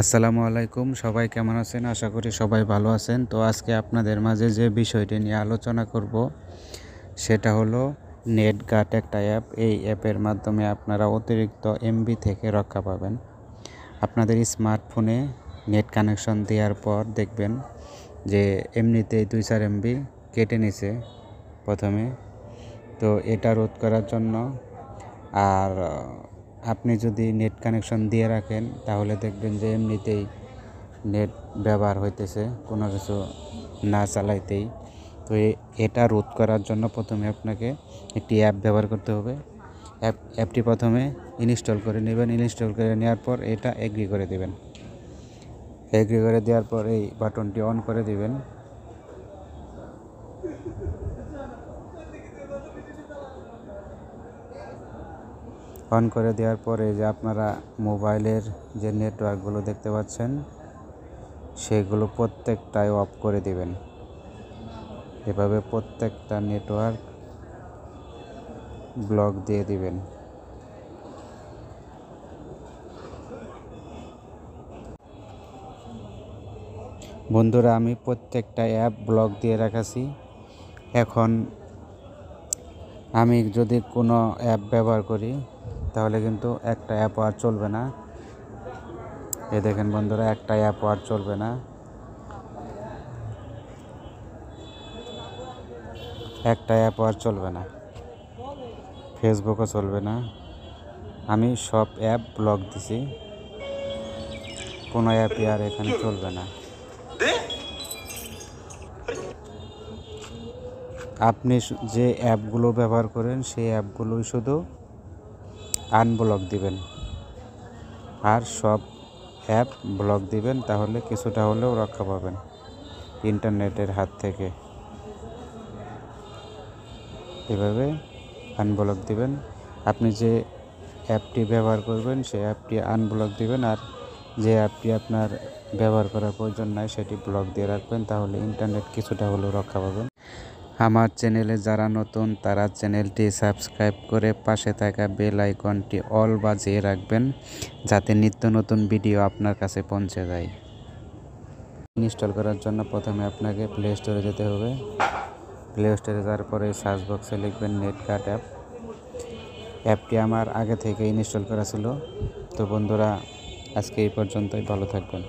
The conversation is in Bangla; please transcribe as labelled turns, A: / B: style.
A: আসসালামু আলাইকুম সবাই কেমন আছেন আশা করি সবাই ভালো আছেন তো আজকে আপনাদের মাঝে যে বিষয়টি নিয়ে আলোচনা করব সেটা হলো নেট গার্ড একটা অ্যাপ এই অ্যাপের মাধ্যমে আপনারা অতিরিক্ত এমবি থেকে রক্ষা পাবেন আপনাদের স্মার্টফোনে নেট কানেকশন দেওয়ার পর দেখবেন যে এমনিতেই দুই চার এমবি কেটে নিছে প্রথমে তো এটা রোধ করার জন্য আর আপনি যদি নেট কানেকশন দিয়ে রাখেন তাহলে দেখবেন যে এমনিতেই নেট ব্যবহার হইতেছে কোনো কিছু না চালাইতেই তো এটা রোধ করার জন্য প্রথমে আপনাকে একটি অ্যাপ ব্যবহার করতে হবে অ্যাপ অ্যাপটি প্রথমে ইনস্টল করে নেবেন ইনস্টল করে নেওয়ার পর এটা এগ্রি করে দেবেন এগ্রি করে দেওয়ার পর এই বাটনটি অন করে দেবেন অন করে দেওয়ার পরে যে আপনারা মোবাইলের যে নেটওয়ার্কগুলো দেখতে পাচ্ছেন সেগুলো প্রত্যেকটাই অফ করে দিবেন এভাবে প্রত্যেকটা নেটওয়ার্ক ব্লক দিয়ে দিবেন বন্ধুরা আমি প্রত্যেকটা অ্যাপ ব্লক দিয়ে রাখাছি এখন আমি যদি কোনো অ্যাপ ব্যবহার করি তাহলে কিন্তু একটা অ্যাপ আর চলবে না এ দেখেন বন্ধুরা একটা অ্যাপ আর চলবে না একটা অ্যাপ আর চলবে না ফেসবুকও চলবে না আমি সব অ্যাপ ব্লক দিছি কোনো অ্যাপই আর এখানে চলবে না আপনি যে অ্যাপগুলো ব্যবহার করেন সেই অ্যাপগুলোই শুধু আনব্লক দিবেন আর সব অ্যাপ ব্লক দিবেন তাহলে কিছুটা হলেও রক্ষা পাবেন ইন্টারনেটের হাত থেকে এভাবে আনব্লক দিবেন আপনি যে অ্যাপটি ব্যবহার করবেন সেই অ্যাপটি আনব্লক দিবেন আর যে অ্যাপটি আপনার ব্যবহার করার প্রয়োজন নাই সেটি ব্লক দিয়ে রাখবেন তাহলে ইন্টারনেট কিছুটা হলেও রক্ষা পাবেন আমার চ্যানেলে যারা নতুন তারা চ্যানেলটি সাবস্ক্রাইব করে পাশে থাকা বেল আইকনটি অল বাজিয়ে রাখবেন যাতে নিত্য নতুন ভিডিও আপনার কাছে পৌঁছে যায় ইনস্টল করার জন্য প্রথমে আপনাকে প্লে স্টোরে যেতে হবে প্লে স্টোরে যাওয়ার পরে সার্চ বক্সে লিখবেন নেটকার্ট অ্যাপ অ্যাপটি আমার আগে থেকে ইনস্টল করা ছিল তো বন্ধুরা আজকে এই পর্যন্তই ভালো থাকবেন